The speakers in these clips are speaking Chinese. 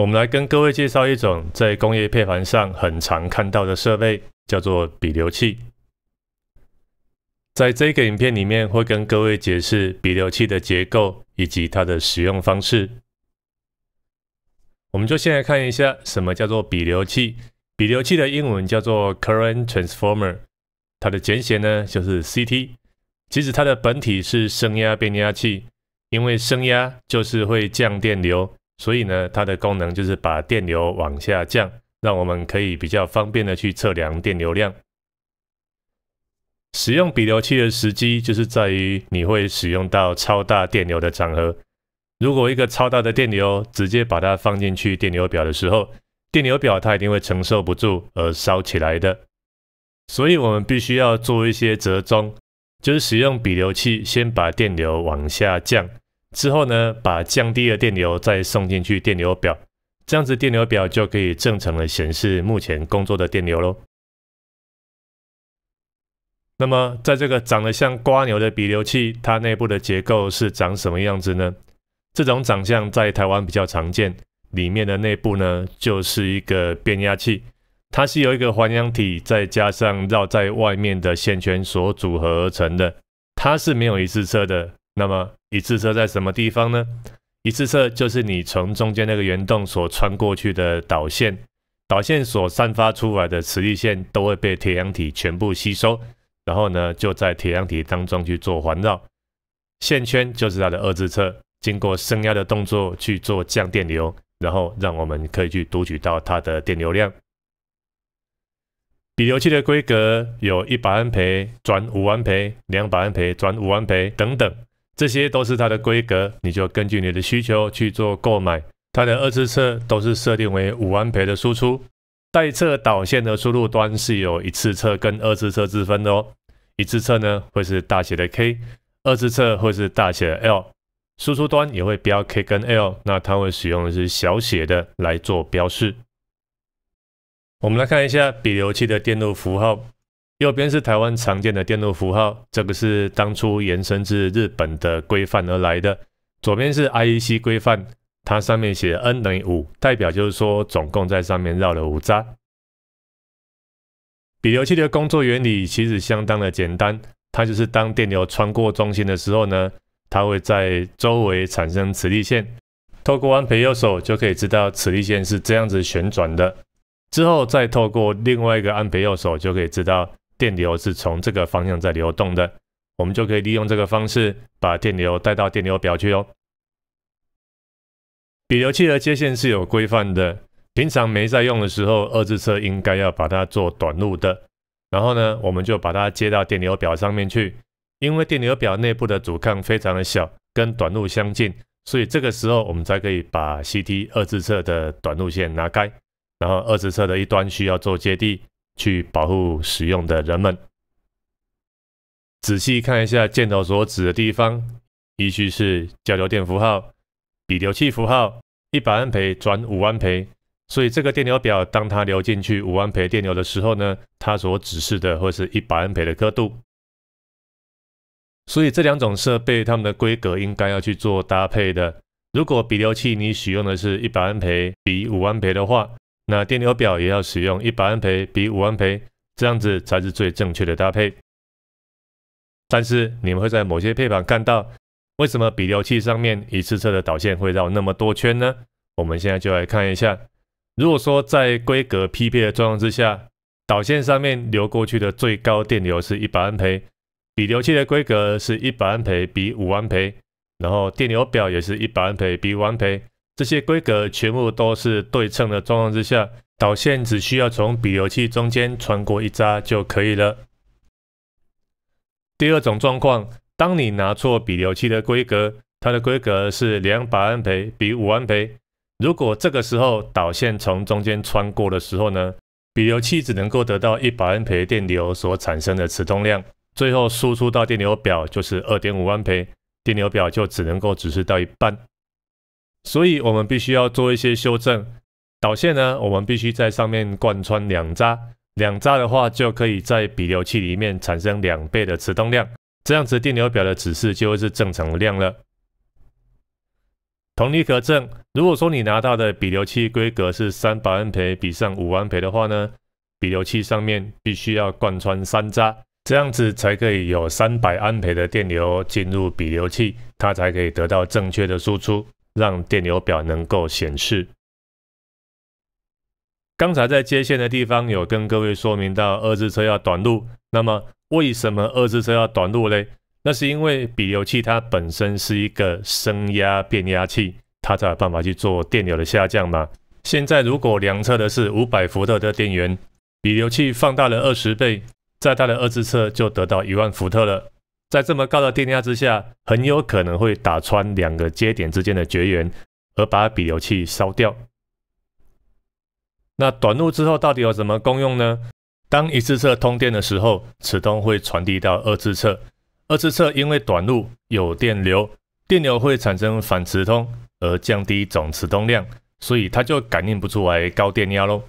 我们来跟各位介绍一种在工业配盘上很常看到的设备，叫做比流器。在这个影片里面会跟各位解释比流器的结构以及它的使用方式。我们就先来看一下什么叫做比流器。比流器的英文叫做 Current Transformer，它的简写呢就是 CT。其实它的本体是升压变压器，因为升压就是会降电流。所以呢，它的功能就是把电流往下降，让我们可以比较方便的去测量电流量。使用比流器的时机就是在于你会使用到超大电流的场合。如果一个超大的电流直接把它放进去电流表的时候，电流表它一定会承受不住而烧起来的。所以我们必须要做一些折中，就是使用比流器先把电流往下降。之后呢，把降低的电流再送进去电流表，这样子电流表就可以正常的显示目前工作的电流喽。那么，在这个长得像瓜牛的比流器，它内部的结构是长什么样子呢？这种长相在台湾比较常见，里面的内部呢就是一个变压器，它是由一个环氧体，再加上绕在外面的线圈所组合而成的，它是没有一次侧的。那么一次侧在什么地方呢？一次侧就是你从中间那个圆洞所穿过去的导线，导线所散发出来的磁力线都会被铁氧体全部吸收，然后呢就在铁氧体当中去做环绕线圈，就是它的二次侧。经过升压的动作去做降电流，然后让我们可以去读取到它的电流量。比流器的规格有一百安培转五安培，两百安培转五安培等等。这些都是它的规格，你就根据你的需求去做购买。它的二次测都是设定为五安培的输出。待测导线的输入端是有一次侧跟二次侧之分的哦。一次侧呢会是大写的 K，二次侧会是大写的 L。输出端也会标 K 跟 L，那它会使用的是小写的来做标示。我们来看一下比流器的电路符号。右边是台湾常见的电路符号，这个是当初延伸至日本的规范而来的。左边是 IEC 规范，它上面写 N 等于五，代表就是说总共在上面绕了五匝。比流器的工作原理其实相当的简单，它就是当电流穿过中心的时候呢，它会在周围产生磁力线。透过安培右手就可以知道磁力线是这样子旋转的，之后再透过另外一个安培右手就可以知道。电流是从这个方向在流动的，我们就可以利用这个方式把电流带到电流表去哦。比流器的接线是有规范的，平常没在用的时候，二次侧应该要把它做短路的。然后呢，我们就把它接到电流表上面去，因为电流表内部的阻抗非常的小，跟短路相近，所以这个时候我们才可以把 CT 二次侧的短路线拿开，然后二次侧的一端需要做接地。去保护使用的人们。仔细看一下箭头所指的地方，依据是交流电符号、比流器符号，一百安培转五安培，所以这个电流表当它流进去五安培电流的时候呢，它所指示的会是一百安培的刻度。所以这两种设备它们的规格应该要去做搭配的。如果比流器你使用的是一百安培比五安培的话，那电流表也要使用一百安培比五安培，这样子才是最正确的搭配。但是你们会在某些配板看到，为什么比流器上面一次侧的导线会绕那么多圈呢？我们现在就来看一下。如果说在规格匹配的状况之下，导线上面流过去的最高电流是一百安培，比流器的规格是一百安培比五安培，然后电流表也是一百安培比五安培。这些规格全部都是对称的状况之下，导线只需要从比流器中间穿过一扎就可以了。第二种状况，当你拿错比流器的规格，它的规格是两百安培比五安培，如果这个时候导线从中间穿过的时候呢，比流器只能够得到一百安培电流所产生的磁通量，最后输出到电流表就是二点五安培，电流表就只能够指示到一半。所以我们必须要做一些修正。导线呢，我们必须在上面贯穿两扎，两扎的话，就可以在比流器里面产生两倍的磁动量，这样子电流表的指示就会是正常的量了。同理可证，如果说你拿到的比流器规格是三百安培比上五安培的话呢，比流器上面必须要贯穿三扎，这样子才可以有三百安培的电流进入比流器，它才可以得到正确的输出。让电流表能够显示。刚才在接线的地方有跟各位说明到，二次车要短路。那么为什么二次车要短路呢？那是因为比流器它本身是一个升压变压器，它才有办法去做电流的下降嘛。现在如果量测的是五百伏特的电源，比流器放大了二十倍，再大的二次车就得到一万伏特了。在这么高的电压之下，很有可能会打穿两个接点之间的绝缘，而把比流器烧掉。那短路之后到底有什么功用呢？当一次侧通电的时候，磁通会传递到二次侧，二次侧因为短路有电流，电流会产生反磁通，而降低总磁通量，所以它就感应不出来高电压喽。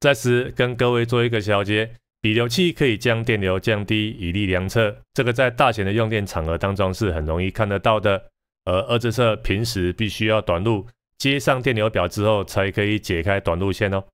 在此跟各位做一个小结。比流器可以将电流降低以利量测，这个在大型的用电场合当中是很容易看得到的。而二次测平时必须要短路，接上电流表之后才可以解开短路线哦。